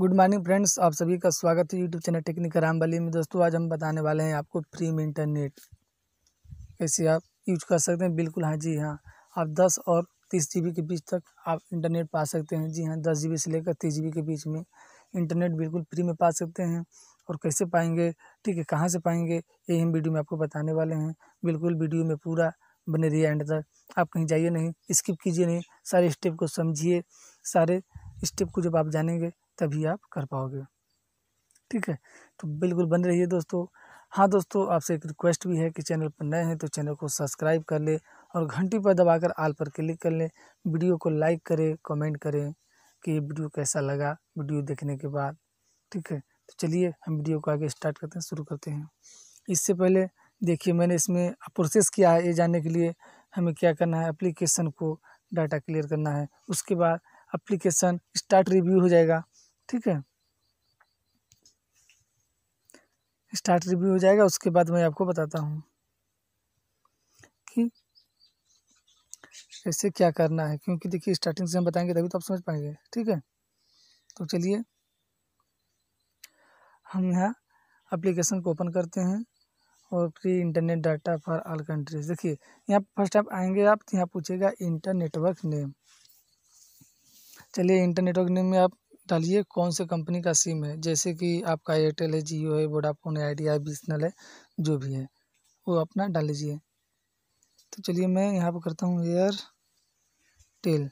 good morning friends आप सभी का स्वागत है यूट्यूब चैनल टेक्निक रामबली में दोस्तों आज हम बताने वाले हैं आपको फ्री में इंटरनेट कैसे आप यूज कर सकते हैं बिल्कुल हाँ जी हाँ आप 10 और 30 जी के बीच तक आप इंटरनेट पा सकते हैं जी हाँ दस जी से लेकर तीस जी के बीच में इंटरनेट बिल्कुल फ्री में पा सकते हैं और कैसे पाएंगे ठीक है कहाँ से पाएंगे यही हम वीडियो में आपको बताने वाले हैं बिल्कुल वीडियो में पूरा बने रही एंड तक आप कहीं जाइए नहीं स्किप कीजिए नहीं सारे स्टेप को समझिए सारे स्टेप को जब आप जानेंगे तभी आप कर पाओगे ठीक है तो बिल्कुल बन रही है दोस्तों हाँ दोस्तों आपसे एक रिक्वेस्ट भी है कि चैनल पर नए हैं तो चैनल को सब्सक्राइब कर ले और घंटी पर दबाकर आल पर क्लिक कर लें वीडियो को लाइक करें कमेंट करें कि ये वीडियो कैसा लगा वीडियो देखने के बाद ठीक है तो चलिए हम वीडियो को आगे स्टार्ट करते हैं शुरू करते हैं इससे पहले देखिए मैंने इसमें प्रोसेस किया है ये जानने के लिए हमें क्या करना है एप्लीकेशन को डाटा क्लियर करना है उसके बाद एप्लीकेशन स्टार्ट रिव्यू हो जाएगा ठीक है स्टार्ट रिव्यू हो जाएगा उसके बाद मैं आपको बताता हूँ कि कैसे क्या करना है क्योंकि देखिए स्टार्टिंग से हम बताएंगे तभी तो आप समझ पाएंगे ठीक है तो चलिए हम यहाँ अप्लीकेशन को ओपन करते हैं और free internet data for all countries देखिए यहाँ फर्स्ट आप आएंगे आप यहाँ पूछेगा इंटरनेटवर्क नेम चलिए इंटरनेटवर्क नेम में आप डालिए कौन से कंपनी का सिम है जैसे कि आपका एयरटेल है जियो है वोडाफोन है आइडिया है बी एस जो भी है वो अपना डाल लीजिए तो चलिए मैं यहाँ पर करता हूँ एयर टेल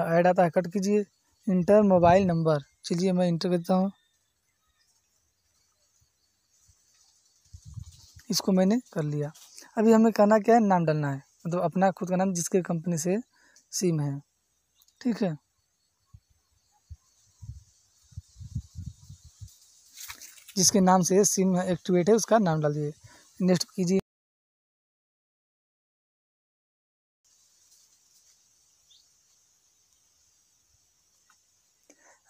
ऐड आता है कट कीजिए इंटर मोबाइल नंबर चलिए मैं इंटर करता हूँ इसको मैंने कर लिया अभी हमें करना क्या है नाम डालना है मतलब अपना खुद का नाम जिसके कंपनी से सिम है ठीक है जिसके नाम से सिम एक्टिवेट है उसका नाम डाल दीजिए नेक्स्ट कीजिए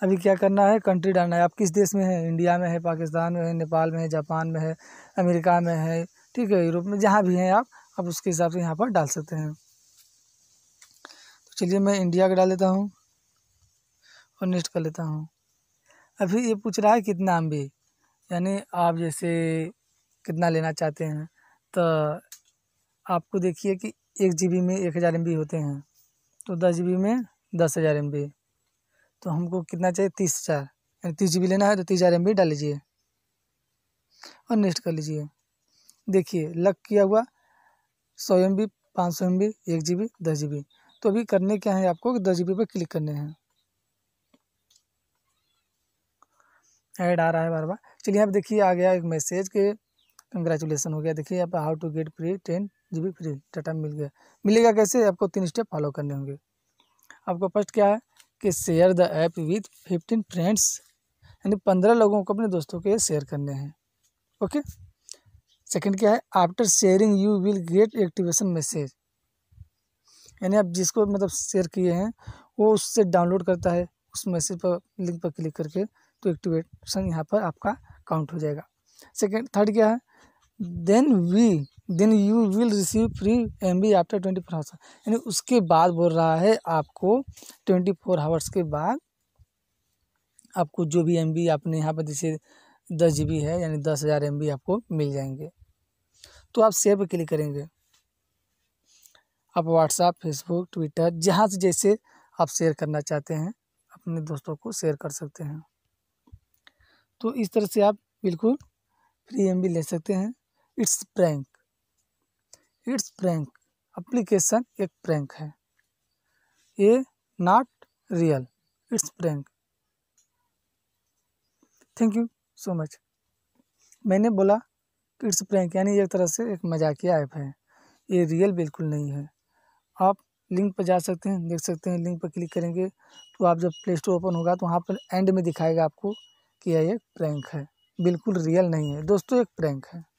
अभी क्या करना है कंट्री डालना है आप किस देश में है इंडिया में है पाकिस्तान में है नेपाल में है जापान में है अमेरिका में है ठीक है यूरोप में जहाँ भी हैं आप आप उसके हिसाब से यहाँ पर डाल सकते हैं तो चलिए मैं इंडिया का डाल देता हूँ और नेक्स्ट कर लेता हूँ अभी ये पूछ रहा है कितना एम बी यानी आप जैसे कितना लेना चाहते हैं तो आपको देखिए कि एक जी बी में एक हज़ार एम बी होते हैं तो दस जी बी में दस हज़ार एम बी तो हमको कितना चाहिए तीस हज़ार यानी तीस जी बी लेना है तो तीस हज़ार एम बी डाल लीजिए और नेक्स्ट कर लीजिए देखिए लग किया हुआ सौ एम बी पाँच सौ एम बी एक जी बी दस जी बी तो अभी करने क्या है आपको दस जी बी पर क्लिक करने हैं ऐड आ रहा है बार बार चलिए यहाँ पे देखिए आ गया एक मैसेज के कंग्रेचुलेसन हो गया देखिए आप how to get free ten G B free data मिल गया मिलेगा कैसे आपको तीन स्टेप फॉलो करने होंगे आपको फर्स्ट क्या है कि share the app with fifteen friends यानी पंद्रह लोगों को अपने दोस्तों के शेयर करने हैं ओके सेकंड क्या है after sharing you will get activation message यानी आप जिसको मतलब शेयर किए हैं वो उससे डाउनलोड करता है उस मैसेज पर लिंक पर क्लिक करके तो एक्टिवेशन यहाँ पर आपका काउंट हो जाएगा सेकेंड थर्ड क्या है then we then you will receive free M B after twenty four hours यानी उसके बाद बोल रहा है आपको ट्वेंटी फोर आवर्स के बाद आपको जो भी एम बी आपने यहाँ पर जैसे दस जी बी है यानी दस हज़ार एम बी आपको मिल जाएंगे तो आप सेव पर क्लिक करेंगे आप व्हाट्सएप फेसबुक ट्विटर जहाँ से जैसे आप शेयर करना चाहते हैं अपने दोस्तों को शेयर कर सकते हैं तो इस तरह से आप बिल्कुल फ्री एम ले सकते हैं it's prank it's prank application एक प्रैंक है ये not real it's prank thank you so much मैंने बोला इट्स प्रैंक यानी एक तरह से एक मजाकिया ऐप है ये रियल बिल्कुल नहीं है आप लिंक पर जा सकते हैं देख सकते हैं लिंक पर क्लिक करेंगे तो आप जब प्ले स्टोर ओपन होगा तो वहाँ पर एंड में दिखाएगा आपको कि यह एक प्रैंक है बिल्कुल रियल नहीं है दोस्तों एक प्रैंक है